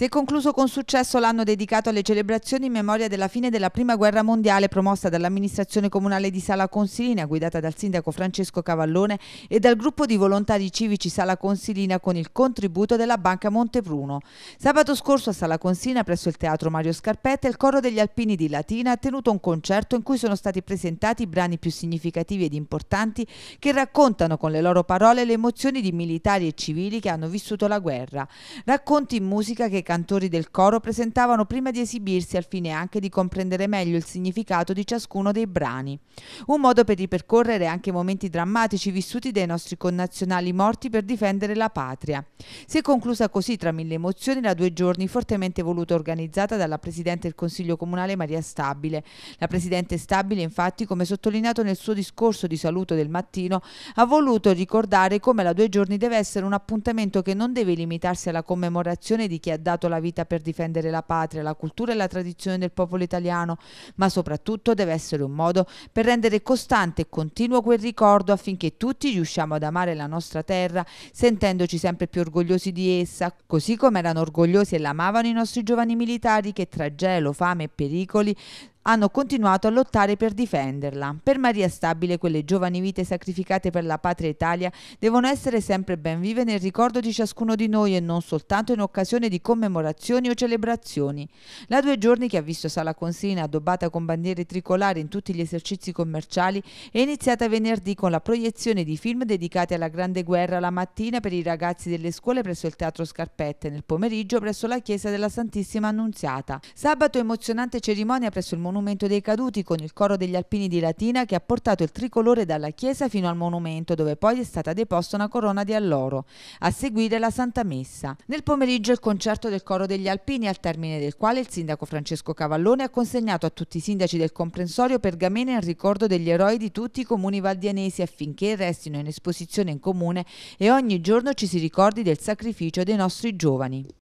Si è concluso con successo l'anno dedicato alle celebrazioni in memoria della fine della Prima Guerra Mondiale promossa dall'amministrazione comunale di Sala Consilina guidata dal sindaco Francesco Cavallone e dal gruppo di volontari civici Sala Consilina con il contributo della Banca Montepruno. Sabato scorso a Sala Consilina presso il Teatro Mario Scarpetta il coro degli Alpini di Latina ha tenuto un concerto in cui sono stati presentati i brani più significativi ed importanti che raccontano con le loro parole le emozioni di militari e civili che hanno vissuto la guerra. Racconti in musica che cantori del coro presentavano prima di esibirsi al fine anche di comprendere meglio il significato di ciascuno dei brani. Un modo per ripercorrere anche momenti drammatici vissuti dai nostri connazionali morti per difendere la patria. Si è conclusa così tra mille emozioni la due giorni fortemente voluta organizzata dalla Presidente del Consiglio Comunale Maria Stabile. La Presidente Stabile infatti, come sottolineato nel suo discorso di saluto del mattino, ha voluto ricordare come la due giorni deve essere un appuntamento che non deve limitarsi alla commemorazione di chi ha dato dato la vita per difendere la patria, la cultura e la tradizione del popolo italiano, ma soprattutto deve essere un modo per rendere costante e continuo quel ricordo affinché tutti riusciamo ad amare la nostra terra sentendoci sempre più orgogliosi di essa, così come erano orgogliosi e l'amavano i nostri giovani militari che tra gelo, fame e pericoli hanno continuato a lottare per difenderla. Per Maria Stabile quelle giovani vite sacrificate per la patria Italia devono essere sempre ben vive nel ricordo di ciascuno di noi e non soltanto in occasione di commemorazioni o celebrazioni. La due giorni che ha visto Sala Consina addobbata con bandiere tricolari in tutti gli esercizi commerciali è iniziata venerdì con la proiezione di film dedicati alla Grande Guerra la mattina per i ragazzi delle scuole presso il Teatro Scarpette e nel pomeriggio presso la Chiesa della Santissima Annunziata. Sabato emozionante cerimonia presso il Monumento dei Caduti con il coro degli Alpini di Latina che ha portato il tricolore dalla chiesa fino al monumento dove poi è stata deposta una corona di alloro, a seguire la Santa Messa. Nel pomeriggio il concerto del coro degli Alpini al termine del quale il sindaco Francesco Cavallone ha consegnato a tutti i sindaci del comprensorio pergamene in ricordo degli eroi di tutti i comuni valdianesi affinché restino in esposizione in comune e ogni giorno ci si ricordi del sacrificio dei nostri giovani.